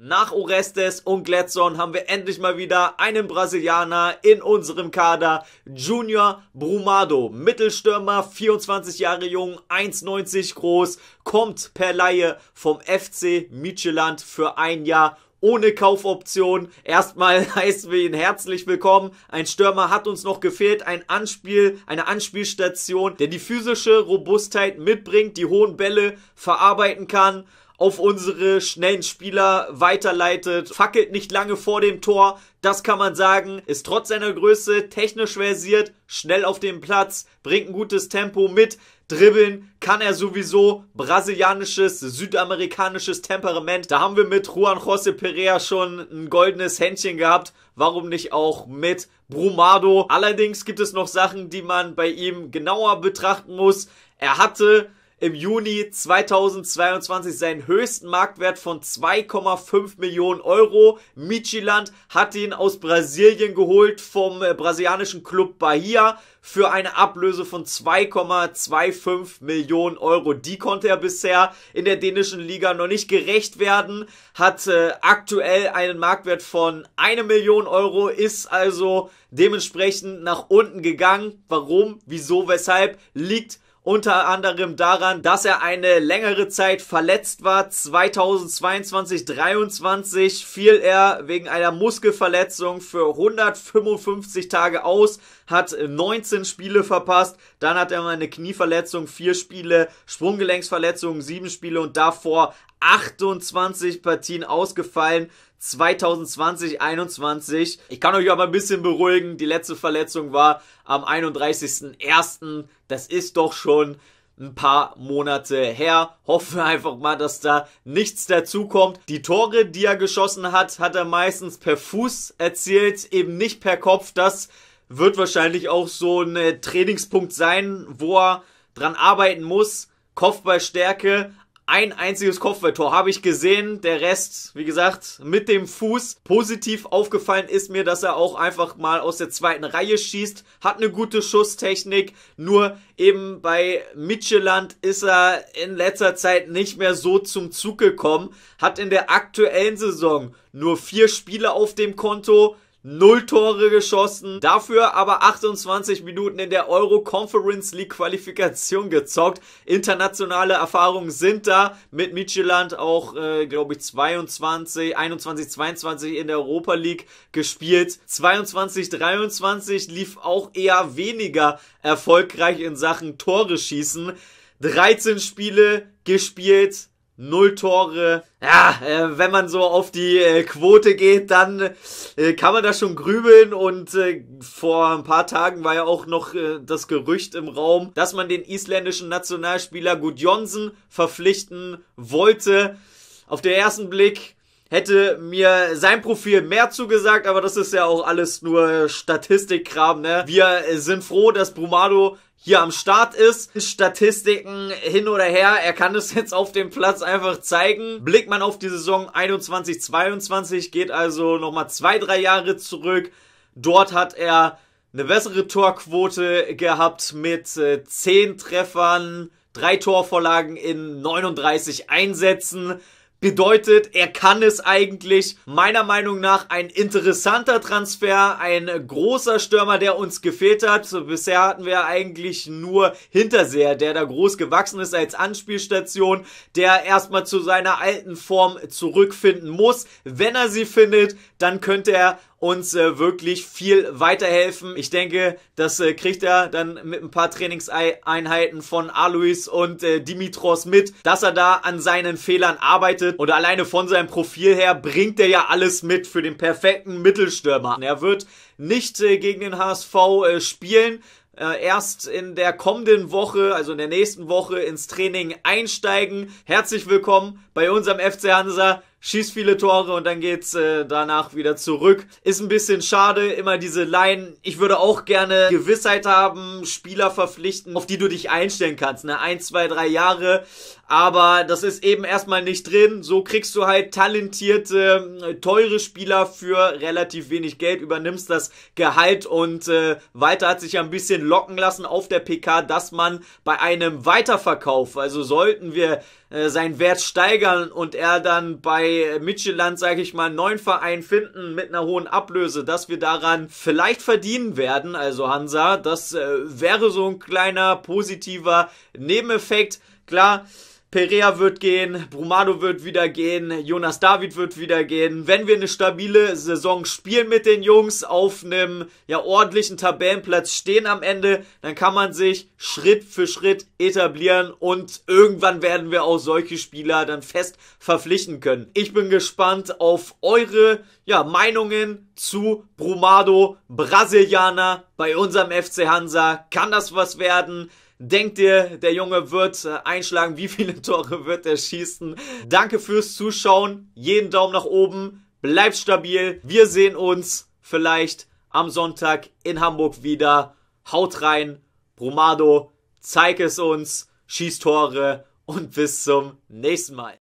Nach Orestes und Gladson haben wir endlich mal wieder einen Brasilianer in unserem Kader. Junior Brumado, Mittelstürmer, 24 Jahre jung, 1,90 groß, kommt per Laie vom FC Micheland für ein Jahr ohne Kaufoption. Erstmal heißen wir ihn herzlich willkommen. Ein Stürmer hat uns noch gefehlt, ein Anspiel, eine Anspielstation, der die physische Robustheit mitbringt, die hohen Bälle verarbeiten kann auf unsere schnellen Spieler weiterleitet, fackelt nicht lange vor dem Tor, das kann man sagen, ist trotz seiner Größe technisch versiert, schnell auf dem Platz, bringt ein gutes Tempo mit, dribbeln kann er sowieso, brasilianisches, südamerikanisches Temperament. Da haben wir mit Juan José Perea schon ein goldenes Händchen gehabt, warum nicht auch mit Brumado. Allerdings gibt es noch Sachen, die man bei ihm genauer betrachten muss. Er hatte im Juni 2022 seinen höchsten Marktwert von 2,5 Millionen Euro. Michiland hat ihn aus Brasilien geholt vom äh, brasilianischen Club Bahia für eine Ablöse von 2,25 Millionen Euro. Die konnte er bisher in der dänischen Liga noch nicht gerecht werden, hat äh, aktuell einen Marktwert von 1 Million Euro, ist also dementsprechend nach unten gegangen. Warum, wieso, weshalb liegt unter anderem daran, dass er eine längere Zeit verletzt war. 2022, 23 fiel er wegen einer Muskelverletzung für 155 Tage aus, hat 19 Spiele verpasst. Dann hat er mal eine Knieverletzung, 4 Spiele, Sprunggelenksverletzung, 7 Spiele und davor 28 Partien ausgefallen. 2020, 21. Ich kann euch aber ein bisschen beruhigen. Die letzte Verletzung war am 31.01. Das ist doch schon ein paar Monate her. Hoffen wir einfach mal, dass da nichts dazukommt. Die Tore, die er geschossen hat, hat er meistens per Fuß erzielt, eben nicht per Kopf. Das wird wahrscheinlich auch so ein äh, Trainingspunkt sein, wo er dran arbeiten muss. Kopfballstärke, ein einziges Kopfballtor habe ich gesehen. Der Rest, wie gesagt, mit dem Fuß. Positiv aufgefallen ist mir, dass er auch einfach mal aus der zweiten Reihe schießt. Hat eine gute Schusstechnik. Nur eben bei Mitchelland ist er in letzter Zeit nicht mehr so zum Zug gekommen. Hat in der aktuellen Saison nur vier Spiele auf dem Konto null Tore geschossen, dafür aber 28 Minuten in der Euro Conference League Qualifikation gezockt. Internationale Erfahrungen sind da mit Micheland auch, äh, glaube ich, 22, 21, 22 in der Europa League gespielt. 22, 23 lief auch eher weniger erfolgreich in Sachen Tore schießen. 13 Spiele gespielt, null Tore. Ja, äh, wenn man so auf die äh, Quote geht, dann äh, kann man da schon grübeln. Und äh, vor ein paar Tagen war ja auch noch äh, das Gerücht im Raum, dass man den isländischen Nationalspieler Gudjonsen verpflichten wollte. Auf den ersten Blick hätte mir sein Profil mehr zugesagt, aber das ist ja auch alles nur Statistikkram, ne? Wir sind froh, dass Brumado hier am Start ist. Statistiken hin oder her, er kann es jetzt auf dem Platz einfach zeigen. Blickt man auf die Saison 21-22, geht also nochmal zwei, drei Jahre zurück. Dort hat er eine bessere Torquote gehabt mit äh, zehn Treffern, drei Torvorlagen in 39 Einsätzen. Bedeutet, er kann es eigentlich. Meiner Meinung nach ein interessanter Transfer, ein großer Stürmer, der uns gefehlt hat. Bisher hatten wir eigentlich nur Hinterseher, der da groß gewachsen ist als Anspielstation, der erstmal zu seiner alten Form zurückfinden muss. Wenn er sie findet, dann könnte er uns äh, wirklich viel weiterhelfen. Ich denke, das äh, kriegt er dann mit ein paar Trainingseinheiten von Alois und äh, Dimitros mit, dass er da an seinen Fehlern arbeitet und alleine von seinem Profil her bringt er ja alles mit für den perfekten Mittelstürmer. Er wird nicht äh, gegen den HSV äh, spielen, äh, erst in der kommenden Woche, also in der nächsten Woche, ins Training einsteigen. Herzlich willkommen bei unserem FC Hansa schießt viele Tore und dann geht's äh, danach wieder zurück. Ist ein bisschen schade, immer diese Line. Ich würde auch gerne Gewissheit haben, Spieler verpflichten, auf die du dich einstellen kannst. Ne? Ein, zwei, drei Jahre. Aber das ist eben erstmal nicht drin. So kriegst du halt talentierte, äh, teure Spieler für relativ wenig Geld, übernimmst das Gehalt und äh, weiter hat sich ja ein bisschen locken lassen auf der PK, dass man bei einem Weiterverkauf, also sollten wir äh, seinen Wert steigern und er dann bei bei Midtjylland, sage ich mal, einen neuen Verein finden mit einer hohen Ablöse, dass wir daran vielleicht verdienen werden, also Hansa, das äh, wäre so ein kleiner positiver Nebeneffekt. Klar, Perea wird gehen, Brumado wird wieder gehen, Jonas David wird wieder gehen. Wenn wir eine stabile Saison spielen mit den Jungs auf einem ja ordentlichen Tabellenplatz stehen am Ende, dann kann man sich Schritt für Schritt etablieren und irgendwann werden wir auch solche Spieler dann fest verpflichten können. Ich bin gespannt auf eure ja, Meinungen zu Brumado, Brasilianer bei unserem FC Hansa. Kann das was werden? Denkt ihr, der Junge wird äh, einschlagen? Wie viele Tore wird er schießen? Danke fürs Zuschauen. Jeden Daumen nach oben. Bleibt stabil. Wir sehen uns vielleicht am Sonntag in Hamburg wieder. Haut rein. Brumado, zeig es uns. Schieß Tore und bis zum nächsten Mal.